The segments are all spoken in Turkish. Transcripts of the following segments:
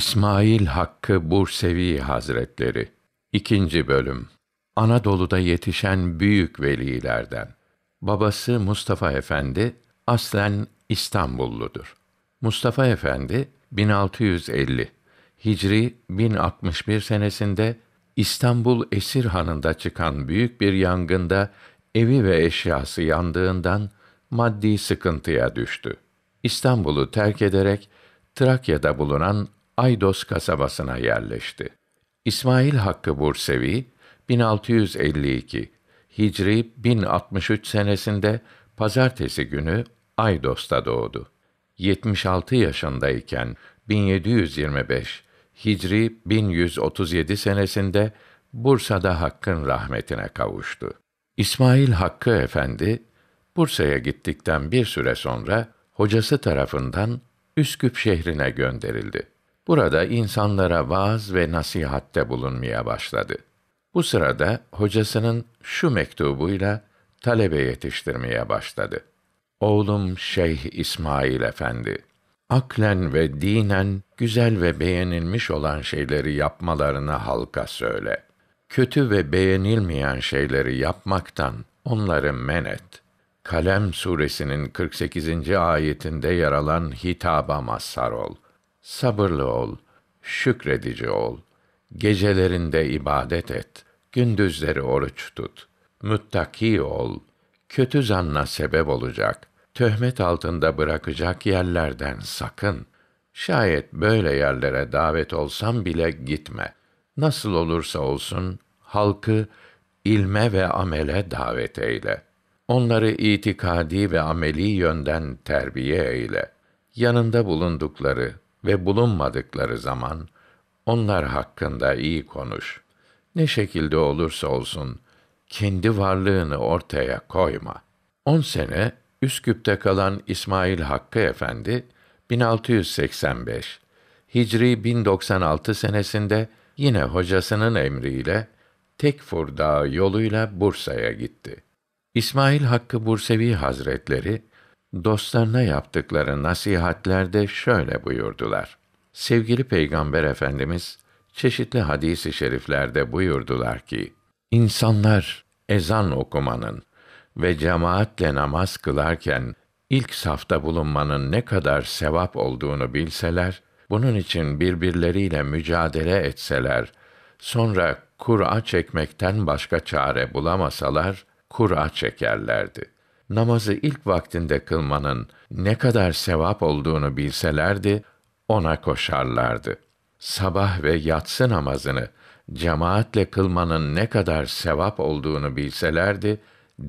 İsmail Hakkı Bursevi Hazretleri 2. bölüm Anadolu'da yetişen büyük velilerden. Babası Mustafa Efendi aslen İstanbulludur. Mustafa Efendi 1650 Hicri 1061 senesinde İstanbul Esirhanı'nda çıkan büyük bir yangında evi ve eşyası yandığından maddi sıkıntıya düştü. İstanbul'u terk ederek Trakya'da bulunan Aydos kasabasına yerleşti. İsmail Hakkı Bursevi 1652 Hicri 1063 senesinde pazartesi günü Aydos'ta doğdu. 76 yaşındayken 1725 Hicri 1137 senesinde Bursa'da Hakk'ın rahmetine kavuştu. İsmail Hakkı Efendi Bursa'ya gittikten bir süre sonra hocası tarafından Üsküp şehrine gönderildi. Burada insanlara vaaz ve nasihatte bulunmaya başladı. Bu sırada hocasının şu mektubuyla talebe yetiştirmeye başladı. Oğlum Şeyh İsmail Efendi, aklen ve dinen güzel ve beğenilmiş olan şeyleri yapmalarını halka söyle. Kötü ve beğenilmeyen şeyleri yapmaktan onları men et. Kalem suresinin 48. ayetinde yer alan hitaba mazhar ol.'' Sabırlı ol, şükredici ol. Gecelerinde ibadet et, gündüzleri oruç tut. Müttaki ol, kötü zanna sebep olacak, töhmet altında bırakacak yerlerden sakın. Şayet böyle yerlere davet olsam bile gitme. Nasıl olursa olsun halkı ilme ve amele davet eyle. Onları itikadi ve ameli yönden terbiye eyle. Yanında bulundukları ve bulunmadıkları zaman onlar hakkında iyi konuş. Ne şekilde olursa olsun kendi varlığını ortaya koyma. On sene Üsküp'te kalan İsmail Hakkı Efendi 1685 Hicri 1096 senesinde yine hocasının emriyle Tekfur Dağı yoluyla Bursa'ya gitti. İsmail Hakkı Bursevi Hazretleri dostlarına yaptıkları nasihatlerde şöyle buyurdular. Sevgili Peygamber Efendimiz çeşitli hadis-i şeriflerde buyurdular ki: İnsanlar ezan okumanın ve cemaatle namaz kılarken ilk safta bulunmanın ne kadar sevap olduğunu bilseler, bunun için birbirleriyle mücadele etseler, sonra kura çekmekten başka çare bulamasalar, kura çekerlerdi.'' namazı ilk vaktinde kılmanın ne kadar sevap olduğunu bilselerdi, ona koşarlardı. Sabah ve yatsı namazını cemaatle kılmanın ne kadar sevap olduğunu bilselerdi,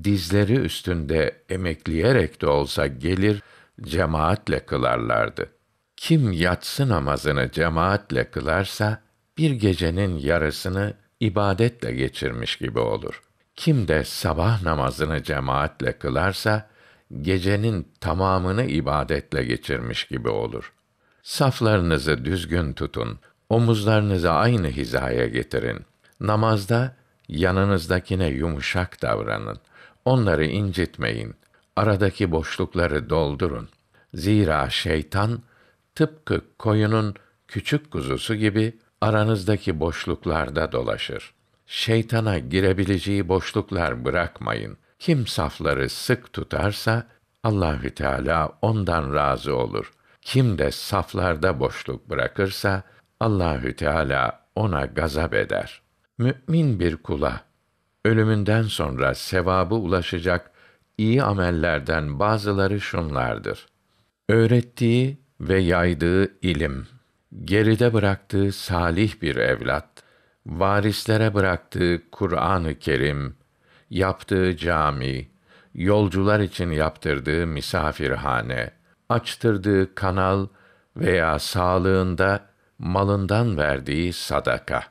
dizleri üstünde emekleyerek de olsa gelir, cemaatle kılarlardı. Kim yatsı namazını cemaatle kılarsa, bir gecenin yarısını ibadetle geçirmiş gibi olur.'' Kim de sabah namazını cemaatle kılarsa gecenin tamamını ibadetle geçirmiş gibi olur. Saflarınızı düzgün tutun. Omuzlarınızı aynı hizaya getirin. Namazda yanınızdakine yumuşak davranın. Onları incitmeyin. Aradaki boşlukları doldurun. Zira şeytan tıpkı koyunun küçük kuzusu gibi aranızdaki boşluklarda dolaşır şeytana girebileceği boşluklar bırakmayın. Kim safları sık tutarsa Allahü Teala ondan razı olur. Kim de saflarda boşluk bırakırsa Allahü Teala ona gazap eder. Mümin bir kula ölümünden sonra sevabı ulaşacak iyi amellerden bazıları şunlardır. Öğrettiği ve yaydığı ilim, geride bıraktığı salih bir evlat, Varislere bıraktığı Kur'an-ı Kerim, yaptığı cami, yolcular için yaptırdığı misafirhane, açtırdığı kanal veya sağlığında malından verdiği sadaka.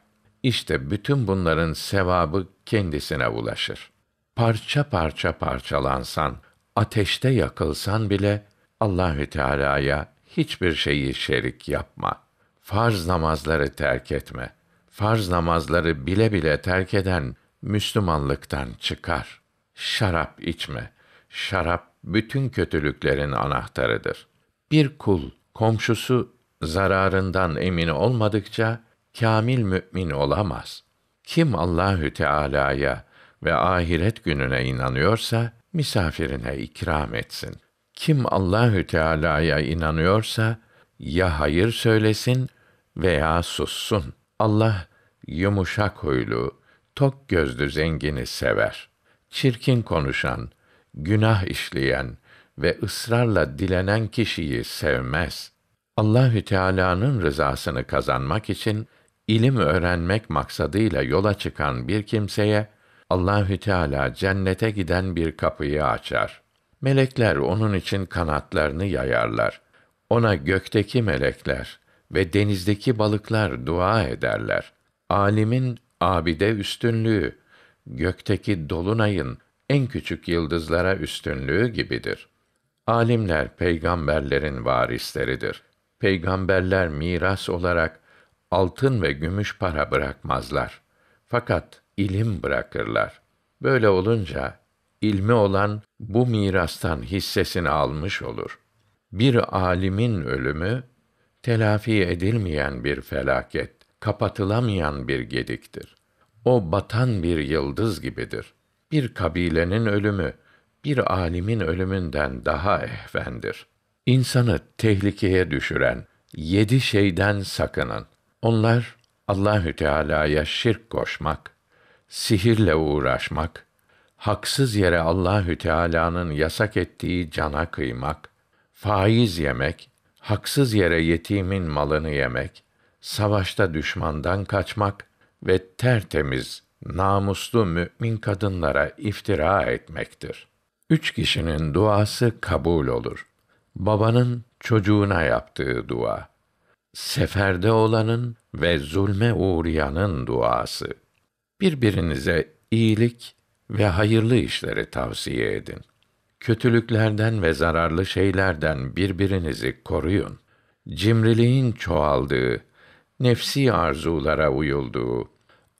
İşte bütün bunların sevabı kendisine ulaşır. Parça parça parçalansan, ateşte yakılsan bile Allahü Teala'ya hiçbir şeyi şerik yapma. Farz namazları terk etme.'' farz namazları bile bile terk eden Müslümanlıktan çıkar. Şarap içme. Şarap bütün kötülüklerin anahtarıdır. Bir kul komşusu zararından emin olmadıkça kamil mümin olamaz. Kim Allahü Teala'ya ve ahiret gününe inanıyorsa misafirine ikram etsin. Kim Allahü Teala'ya inanıyorsa ya hayır söylesin veya sussun. Allah yumuşak huylu, tok gözlü zengini sever. Çirkin konuşan, günah işleyen ve ısrarla dilenen kişiyi sevmez. Allahü Teala'nın rızasını kazanmak için ilim öğrenmek maksadıyla yola çıkan bir kimseye Allahü Teala cennete giden bir kapıyı açar. Melekler onun için kanatlarını yayarlar. Ona gökteki melekler, ve denizdeki balıklar dua ederler. Alimin abide üstünlüğü gökteki dolunayın en küçük yıldızlara üstünlüğü gibidir. Alimler peygamberlerin varisleridir. Peygamberler miras olarak altın ve gümüş para bırakmazlar. Fakat ilim bırakırlar. Böyle olunca ilmi olan bu mirastan hissesini almış olur. Bir alimin ölümü telafi edilmeyen bir felaket, kapatılamayan bir gediktir. O batan bir yıldız gibidir. Bir kabilenin ölümü bir alimin ölümünden daha ehvendir. İnsanı tehlikeye düşüren yedi şeyden sakının. Onlar Allahü Teala'ya şirk koşmak, sihirle uğraşmak, haksız yere Allahü Teala'nın yasak ettiği cana kıymak, faiz yemek, haksız yere yetimin malını yemek, savaşta düşmandan kaçmak ve tertemiz, namuslu mümin kadınlara iftira etmektir. Üç kişinin duası kabul olur. Babanın çocuğuna yaptığı dua, seferde olanın ve zulme uğrayanın duası. Birbirinize iyilik ve hayırlı işleri tavsiye edin. Kötülüklerden ve zararlı şeylerden birbirinizi koruyun. Cimriliğin çoğaldığı, nefsi arzulara uyulduğu,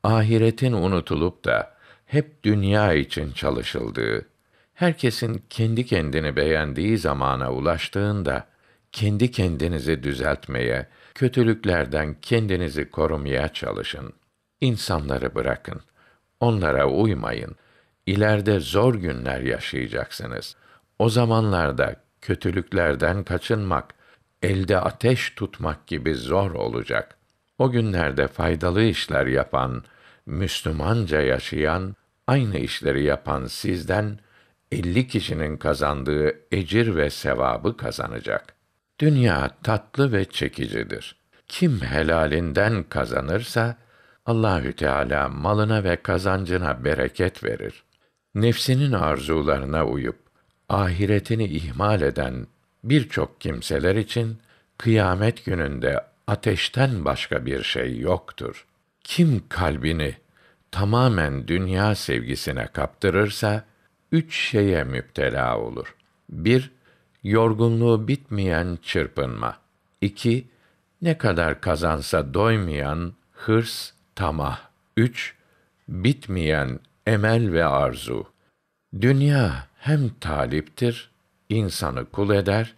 ahiretin unutulup da hep dünya için çalışıldığı, herkesin kendi kendini beğendiği zamana ulaştığında kendi kendinizi düzeltmeye, kötülüklerden kendinizi korumaya çalışın. İnsanları bırakın. Onlara uymayın.'' ileride zor günler yaşayacaksınız. O zamanlarda kötülüklerden kaçınmak, elde ateş tutmak gibi zor olacak. O günlerde faydalı işler yapan, Müslümanca yaşayan, aynı işleri yapan sizden 50 kişinin kazandığı ecir ve sevabı kazanacak. Dünya tatlı ve çekicidir. Kim helalinden kazanırsa Allahü Teala malına ve kazancına bereket verir. Nefsinin arzularına uyup ahiretini ihmal eden birçok kimseler için kıyamet gününde ateşten başka bir şey yoktur. Kim kalbini tamamen dünya sevgisine kaptırırsa üç şeye müptela olur. 1. Yorgunluğu bitmeyen çırpınma. 2. Ne kadar kazansa doymayan hırs, tamah. 3. Bitmeyen emel ve arzu. Dünya hem taliptir, insanı kul eder,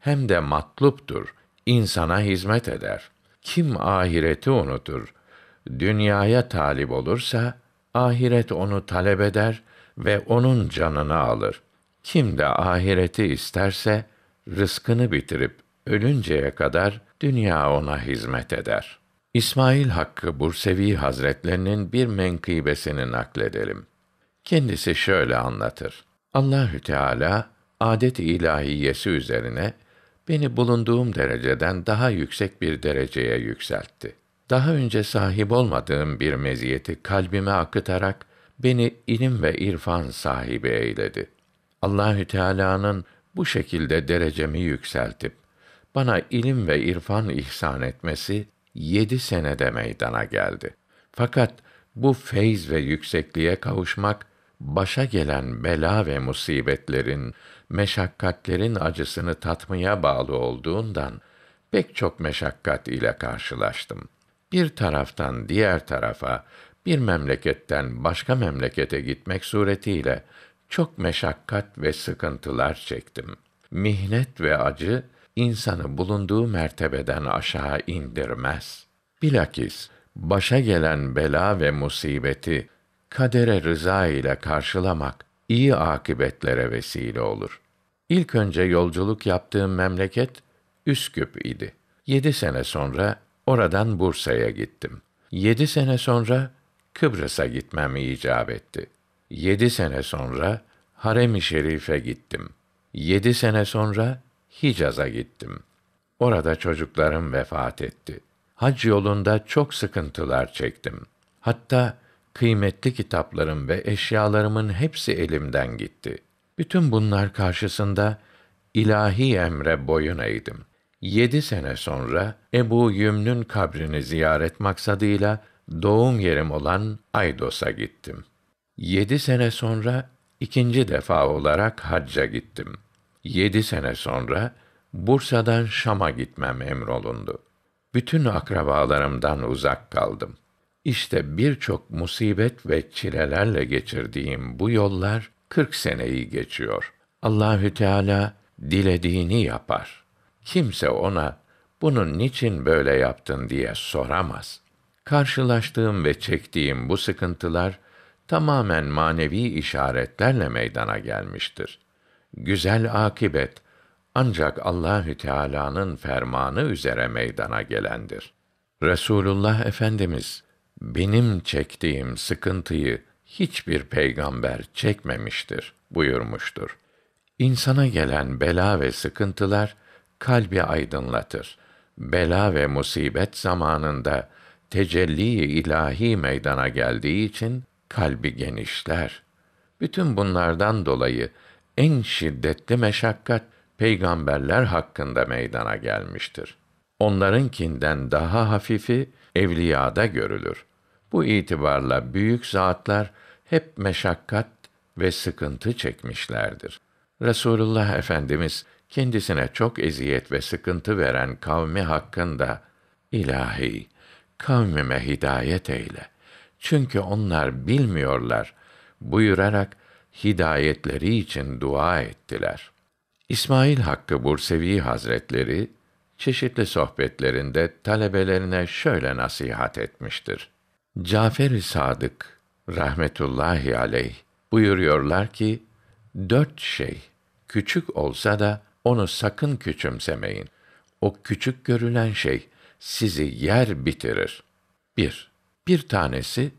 hem de matluptur, insana hizmet eder. Kim ahireti unutur, dünyaya talip olursa, ahiret onu talep eder ve onun canını alır. Kim de ahireti isterse, rızkını bitirip ölünceye kadar dünya ona hizmet eder.'' İsmail Hakkı Bursevi Hazretlerinin bir menkıbesini nakledelim. Kendisi şöyle anlatır. Allahü Teala adet ilahiyesi üzerine beni bulunduğum dereceden daha yüksek bir dereceye yükseltti. Daha önce sahip olmadığım bir meziyeti kalbime akıtarak beni ilim ve irfan sahibi eyledi. Allahü Teala'nın bu şekilde derecemi yükseltip bana ilim ve irfan ihsan etmesi yedi senede meydana geldi. Fakat bu feyz ve yüksekliğe kavuşmak, başa gelen bela ve musibetlerin, meşakkatlerin acısını tatmaya bağlı olduğundan, pek çok meşakkat ile karşılaştım. Bir taraftan diğer tarafa, bir memleketten başka memlekete gitmek suretiyle çok meşakkat ve sıkıntılar çektim. Mihnet ve acı insanı bulunduğu mertebeden aşağı indirmez. Bilakis başa gelen bela ve musibeti kadere rıza ile karşılamak iyi akıbetlere vesile olur. İlk önce yolculuk yaptığım memleket Üsküp idi. Yedi sene sonra oradan Bursa'ya gittim. Yedi sene sonra Kıbrıs'a gitmem icap etti. Yedi sene sonra Harem-i Şerif'e gittim. Yedi sene sonra Hicaz'a gittim. Orada çocuklarım vefat etti. Hac yolunda çok sıkıntılar çektim. Hatta kıymetli kitaplarım ve eşyalarımın hepsi elimden gitti. Bütün bunlar karşısında ilahi emre boyun eğdim. Yedi sene sonra Ebu Yümn'ün kabrini ziyaret maksadıyla doğum yerim olan Aydos'a gittim. Yedi sene sonra ikinci defa olarak hacca gittim.'' Yedi sene sonra Bursa'dan Şam'a gitmem emrolundu. Bütün akrabalarımdan uzak kaldım. İşte birçok musibet ve çilelerle geçirdiğim bu yollar 40 seneyi geçiyor. Allahü Teala dilediğini yapar. Kimse ona bunun niçin böyle yaptın diye soramaz. Karşılaştığım ve çektiğim bu sıkıntılar tamamen manevi işaretlerle meydana gelmiştir güzel akibet ancak Allahü Teala'nın fermanı üzere meydana gelendir. Resulullah Efendimiz benim çektiğim sıkıntıyı hiçbir peygamber çekmemiştir buyurmuştur. İnsana gelen bela ve sıkıntılar kalbi aydınlatır. Bela ve musibet zamanında tecelli ilahi meydana geldiği için kalbi genişler. Bütün bunlardan dolayı en şiddetli meşakkat peygamberler hakkında meydana gelmiştir. Onlarınkinden daha hafifi evliyada görülür. Bu itibarla büyük zatlar hep meşakkat ve sıkıntı çekmişlerdir. Resulullah Efendimiz kendisine çok eziyet ve sıkıntı veren kavmi hakkında ilahi kavmime hidayet eyle. Çünkü onlar bilmiyorlar buyurarak hidayetleri için dua ettiler. İsmail Hakkı Bursevi Hazretleri çeşitli sohbetlerinde talebelerine şöyle nasihat etmiştir. Cafer-i Sadık rahmetullahi aleyh buyuruyorlar ki dört şey küçük olsa da onu sakın küçümsemeyin. O küçük görülen şey sizi yer bitirir. 1. Bir, bir tanesi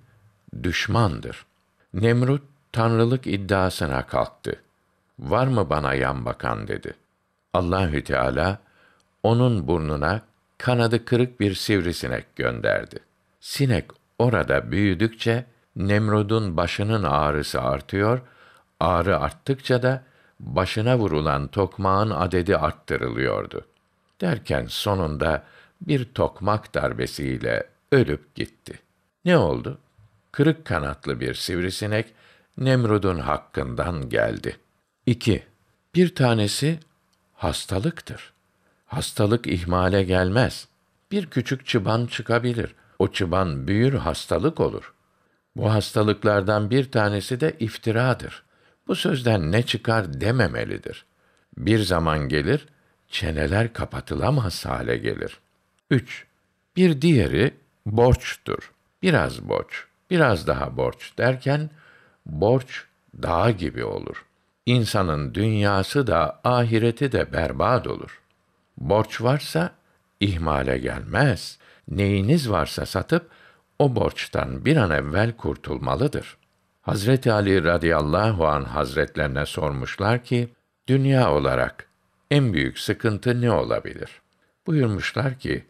düşmandır. Nemrut tanrılık iddiasına kalktı. Var mı bana yan bakan dedi. Allahü Teala onun burnuna kanadı kırık bir sivrisinek gönderdi. Sinek orada büyüdükçe Nemrud'un başının ağrısı artıyor, ağrı arttıkça da başına vurulan tokmağın adedi arttırılıyordu. Derken sonunda bir tokmak darbesiyle ölüp gitti. Ne oldu? Kırık kanatlı bir sivrisinek Nemrud'un hakkından geldi. 2. Bir tanesi hastalıktır. Hastalık ihmale gelmez. Bir küçük çıban çıkabilir. O çıban büyür hastalık olur. Bu hastalıklardan bir tanesi de iftiradır. Bu sözden ne çıkar dememelidir. Bir zaman gelir, çeneler kapatılamaz hale gelir. 3. Bir diğeri borçtur. Biraz borç, biraz daha borç derken borç dağ gibi olur. İnsanın dünyası da ahireti de berbat olur. Borç varsa ihmale gelmez. Neyiniz varsa satıp o borçtan bir an evvel kurtulmalıdır. Hazreti Ali radıyallahu an hazretlerine sormuşlar ki dünya olarak en büyük sıkıntı ne olabilir? Buyurmuşlar ki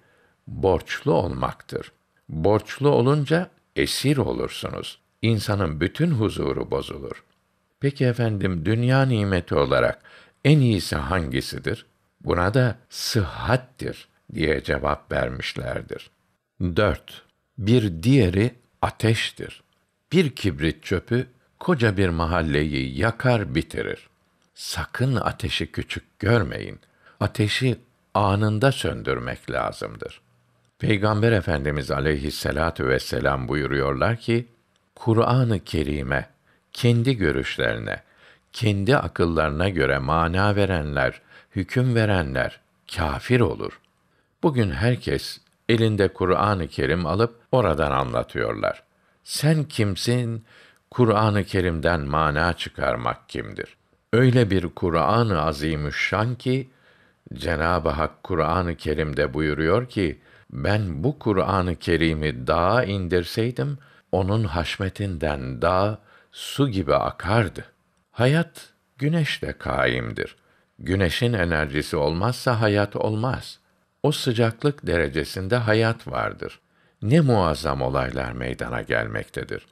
borçlu olmaktır. Borçlu olunca esir olursunuz insanın bütün huzuru bozulur. Peki efendim dünya nimeti olarak en iyisi hangisidir? Buna da sıhhattir diye cevap vermişlerdir. 4. Bir diğeri ateştir. Bir kibrit çöpü koca bir mahalleyi yakar bitirir. Sakın ateşi küçük görmeyin. Ateşi anında söndürmek lazımdır. Peygamber Efendimiz aleyhisselatu vesselam buyuruyorlar ki, Kur'an-ı Kerim'e kendi görüşlerine, kendi akıllarına göre mana verenler, hüküm verenler kafir olur. Bugün herkes elinde Kur'an-ı Kerim alıp oradan anlatıyorlar. Sen kimsin? Kur'an-ı Kerim'den mana çıkarmak kimdir? Öyle bir Kur'an-ı Azimüşşan ki Cenab-ı Hak Kur'an-ı Kerim'de buyuruyor ki ben bu Kur'an-ı Kerim'i dağa indirseydim onun haşmetinden dağ su gibi akardı. Hayat güneşle kaimdir. Güneşin enerjisi olmazsa hayat olmaz. O sıcaklık derecesinde hayat vardır. Ne muazzam olaylar meydana gelmektedir.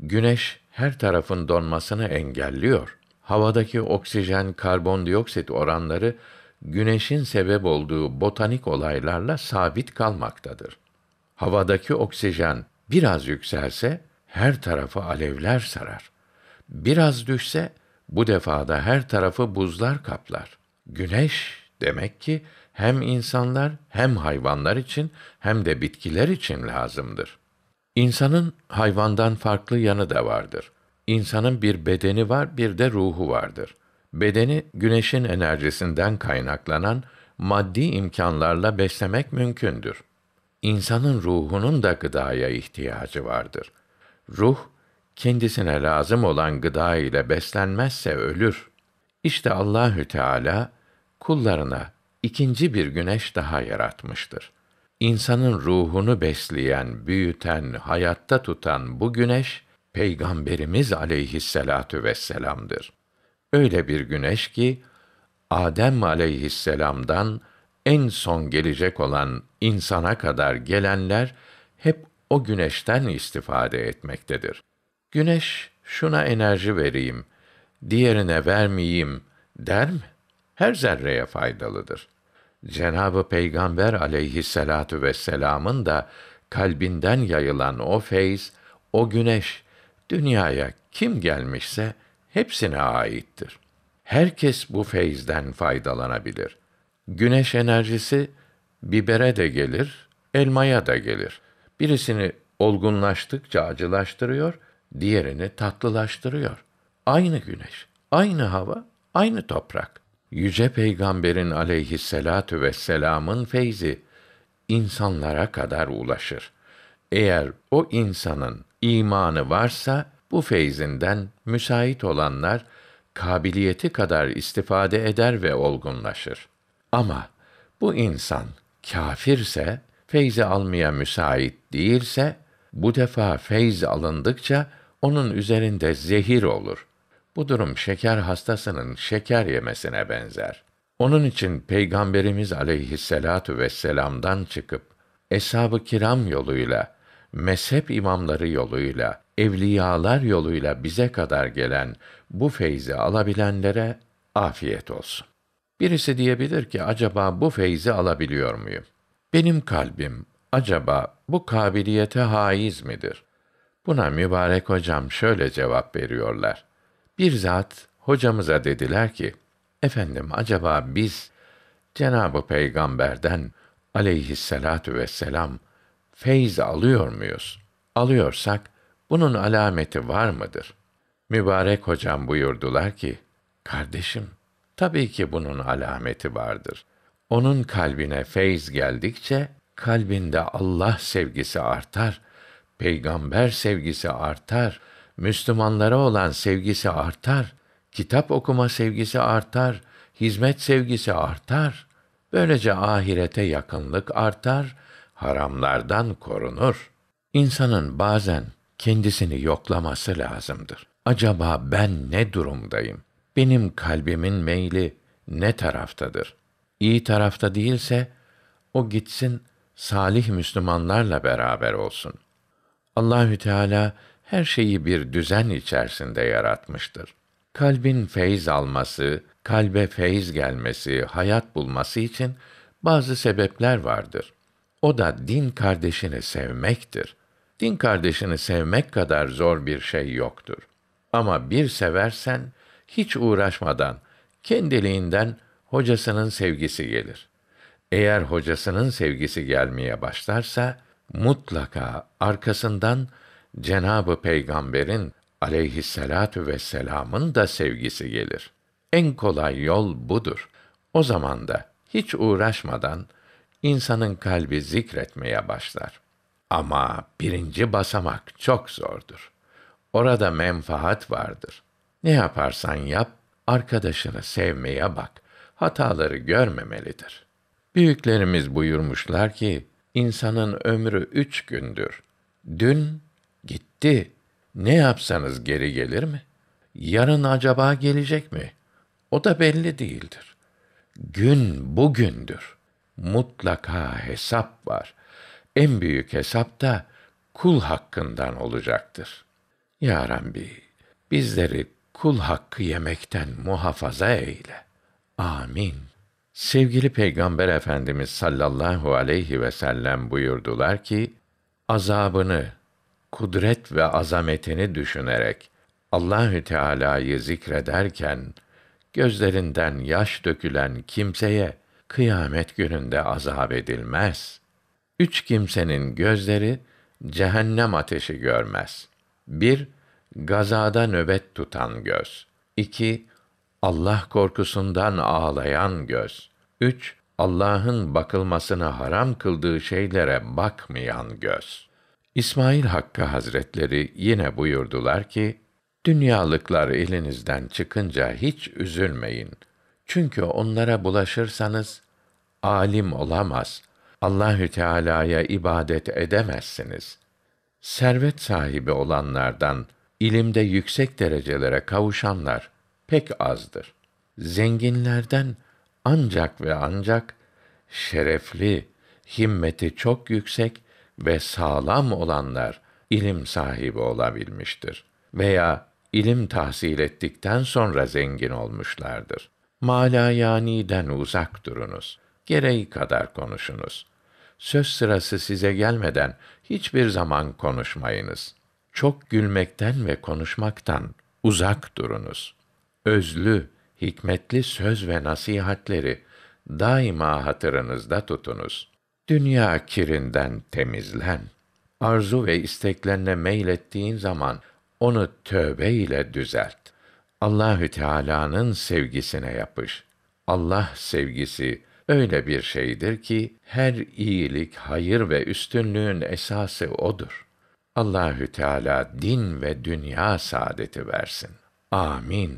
Güneş her tarafın donmasını engelliyor. Havadaki oksijen karbondioksit oranları güneşin sebep olduğu botanik olaylarla sabit kalmaktadır. Havadaki oksijen Biraz yükselse her tarafı alevler sarar. Biraz düşse bu defada her tarafı buzlar kaplar. Güneş demek ki hem insanlar hem hayvanlar için hem de bitkiler için lazımdır. İnsanın hayvandan farklı yanı da vardır. İnsanın bir bedeni var, bir de ruhu vardır. Bedeni güneşin enerjisinden kaynaklanan maddi imkanlarla beslemek mümkündür insanın ruhunun da gıdaya ihtiyacı vardır. Ruh kendisine lazım olan gıda ile beslenmezse ölür. İşte Allahü Teala kullarına ikinci bir güneş daha yaratmıştır. İnsanın ruhunu besleyen, büyüten, hayatta tutan bu güneş Peygamberimiz aleyhisselatu vesselam'dır. Öyle bir güneş ki Adem aleyhisselam'dan en son gelecek olan insana kadar gelenler hep o güneşten istifade etmektedir. Güneş şuna enerji vereyim, diğerine vermeyeyim der mi? Her zerreye faydalıdır. Cenabı Peygamber aleyhisselatu vesselam'ın da kalbinden yayılan o feyz, o güneş dünyaya kim gelmişse hepsine aittir. Herkes bu feyzden faydalanabilir.'' Güneş enerjisi bibere de gelir, elmaya da gelir. Birisini olgunlaştıkça acılaştırıyor, diğerini tatlılaştırıyor. Aynı güneş, aynı hava, aynı toprak. Yüce Peygamberin aleyhisselatu vesselamın feyzi insanlara kadar ulaşır. Eğer o insanın imanı varsa bu feyzinden müsait olanlar kabiliyeti kadar istifade eder ve olgunlaşır. Ama bu insan kafirse, feyzi almaya müsait değilse, bu defa feyz alındıkça onun üzerinde zehir olur. Bu durum şeker hastasının şeker yemesine benzer. Onun için Peygamberimiz aleyhisselatu vesselam'dan çıkıp eshab-ı kiram yoluyla, mezhep imamları yoluyla, evliyalar yoluyla bize kadar gelen bu feyzi alabilenlere afiyet olsun. Birisi diyebilir ki acaba bu feyzi alabiliyor muyum? Benim kalbim acaba bu kabiliyete haiz midir? Buna mübarek hocam şöyle cevap veriyorlar. Bir zat hocamıza dediler ki, efendim acaba biz Cenab-ı Peygamber'den aleyhisselatu vesselam feyz alıyor muyuz? Alıyorsak bunun alameti var mıdır? Mübarek hocam buyurdular ki, kardeşim Tabii ki bunun alameti vardır. Onun kalbine feyz geldikçe kalbinde Allah sevgisi artar, peygamber sevgisi artar, Müslümanlara olan sevgisi artar, kitap okuma sevgisi artar, hizmet sevgisi artar. Böylece ahirete yakınlık artar, haramlardan korunur. İnsanın bazen kendisini yoklaması lazımdır. Acaba ben ne durumdayım? benim kalbimin meyli ne taraftadır? İyi tarafta değilse o gitsin salih Müslümanlarla beraber olsun. Allahü Teala her şeyi bir düzen içerisinde yaratmıştır. Kalbin feyz alması, kalbe feyz gelmesi, hayat bulması için bazı sebepler vardır. O da din kardeşini sevmektir. Din kardeşini sevmek kadar zor bir şey yoktur. Ama bir seversen hiç uğraşmadan kendiliğinden hocasının sevgisi gelir. Eğer hocasının sevgisi gelmeye başlarsa mutlaka arkasından Cenabı Peygamber'in aleyhisselatu vesselamın da sevgisi gelir. En kolay yol budur. O zaman da hiç uğraşmadan insanın kalbi zikretmeye başlar. Ama birinci basamak çok zordur. Orada menfaat vardır. Ne yaparsan yap, arkadaşını sevmeye bak. Hataları görmemelidir. Büyüklerimiz buyurmuşlar ki, insanın ömrü üç gündür. Dün gitti. Ne yapsanız geri gelir mi? Yarın acaba gelecek mi? O da belli değildir. Gün bugündür. Mutlaka hesap var. En büyük hesap da kul hakkından olacaktır. Ya Rabbi, bizleri kul hakkı yemekten muhafaza eyle. Amin. Sevgili Peygamber Efendimiz sallallahu aleyhi ve sellem buyurdular ki, azabını, kudret ve azametini düşünerek Allahü Teala'yı zikrederken gözlerinden yaş dökülen kimseye kıyamet gününde azab edilmez. Üç kimsenin gözleri cehennem ateşi görmez. Bir, gazada nöbet tutan göz. 2. Allah korkusundan ağlayan göz. 3. Allah'ın bakılmasını haram kıldığı şeylere bakmayan göz. İsmail Hakkı Hazretleri yine buyurdular ki, Dünyalıklar elinizden çıkınca hiç üzülmeyin. Çünkü onlara bulaşırsanız alim olamaz. Allahü Teala'ya ibadet edemezsiniz. Servet sahibi olanlardan ilimde yüksek derecelere kavuşanlar pek azdır. Zenginlerden ancak ve ancak şerefli, himmeti çok yüksek ve sağlam olanlar ilim sahibi olabilmiştir veya ilim tahsil ettikten sonra zengin olmuşlardır. Malayani'den uzak durunuz. Gereği kadar konuşunuz. Söz sırası size gelmeden hiçbir zaman konuşmayınız.'' çok gülmekten ve konuşmaktan uzak durunuz. Özlü, hikmetli söz ve nasihatleri daima hatırınızda tutunuz. Dünya kirinden temizlen. Arzu ve isteklerine meylettiğin zaman onu tövbe ile düzelt. Allahü Teala'nın sevgisine yapış. Allah sevgisi öyle bir şeydir ki her iyilik, hayır ve üstünlüğün esası odur. Allahü Teala din ve dünya saadeti versin. Amin.